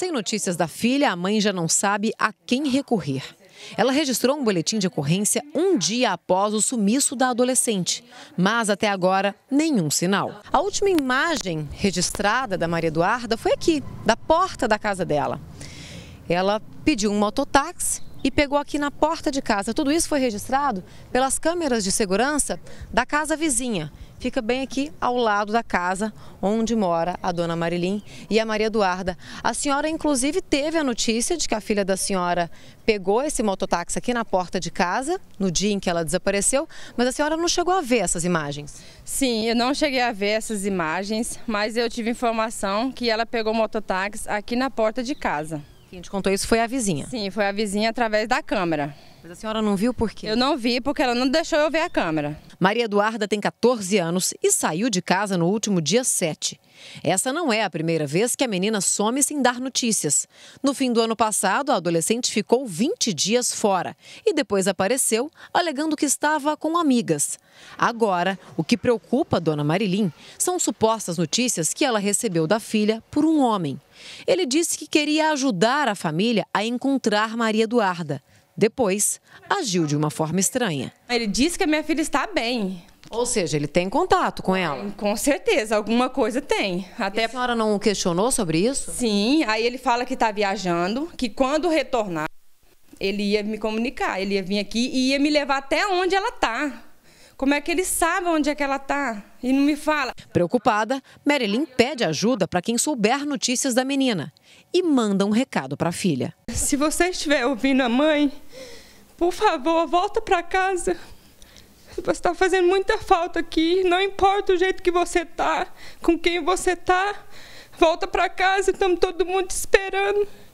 Sem notícias da filha, a mãe já não sabe a quem recorrer. Ela registrou um boletim de ocorrência um dia após o sumiço da adolescente, mas até agora nenhum sinal. A última imagem registrada da Maria Eduarda foi aqui, da porta da casa dela. Ela pediu um mototáxi e pegou aqui na porta de casa. Tudo isso foi registrado pelas câmeras de segurança da casa vizinha. Fica bem aqui ao lado da casa onde mora a dona Marilim e a Maria Eduarda. A senhora, inclusive, teve a notícia de que a filha da senhora pegou esse mototáxi aqui na porta de casa, no dia em que ela desapareceu, mas a senhora não chegou a ver essas imagens. Sim, eu não cheguei a ver essas imagens, mas eu tive informação que ela pegou o mototáxi aqui na porta de casa. Quem te contou isso foi a vizinha? Sim, foi a vizinha através da câmera. Mas a senhora não viu por quê? Eu não vi porque ela não deixou eu ver a câmera. Maria Eduarda tem 14 anos e saiu de casa no último dia 7. Essa não é a primeira vez que a menina some sem dar notícias. No fim do ano passado, a adolescente ficou 20 dias fora e depois apareceu alegando que estava com amigas. Agora, o que preocupa a dona Marilim são supostas notícias que ela recebeu da filha por um homem. Ele disse que queria ajudar a família a encontrar Maria Eduarda. Depois, agiu de uma forma estranha. Ele disse que a minha filha está bem. Ou seja, ele tem contato com ela? Com certeza, alguma coisa tem. Até... E a senhora não questionou sobre isso? Sim, aí ele fala que está viajando, que quando retornar, ele ia me comunicar, ele ia vir aqui e ia me levar até onde ela está. Como é que ele sabe onde é que ela está e não me fala? Preocupada, Marilyn pede ajuda para quem souber notícias da menina e manda um recado para a filha. Se você estiver ouvindo a mãe, por favor, volta para casa. Você está fazendo muita falta aqui. Não importa o jeito que você está, com quem você está, volta para casa. Estamos todo mundo esperando.